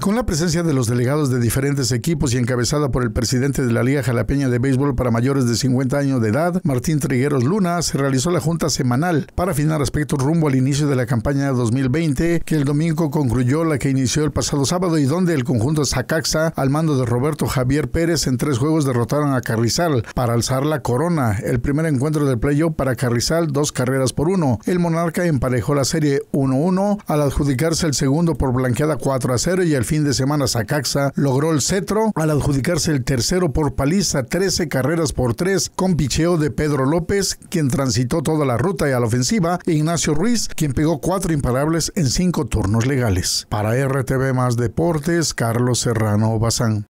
Con la presencia de los delegados de diferentes equipos y encabezada por el presidente de la Liga Jalapeña de Béisbol para mayores de 50 años de edad, Martín Trigueros Luna, se realizó la junta semanal para afinar aspectos rumbo al inicio de la campaña 2020, que el domingo concluyó la que inició el pasado sábado y donde el conjunto Zacaxa, al mando de Roberto Javier Pérez, en tres juegos derrotaron a Carrizal para alzar la corona. El primer encuentro del playoff para Carrizal, dos carreras por uno. El Monarca emparejó la serie 1-1 al adjudicarse el segundo por blanqueada 4-0 y el fin de semana Sacaxa logró el cetro al adjudicarse el tercero por paliza, 13 carreras por 3, con picheo de Pedro López, quien transitó toda la ruta y a la ofensiva, e Ignacio Ruiz, quien pegó cuatro imparables en cinco turnos legales. Para RTV Más Deportes, Carlos Serrano Bazán.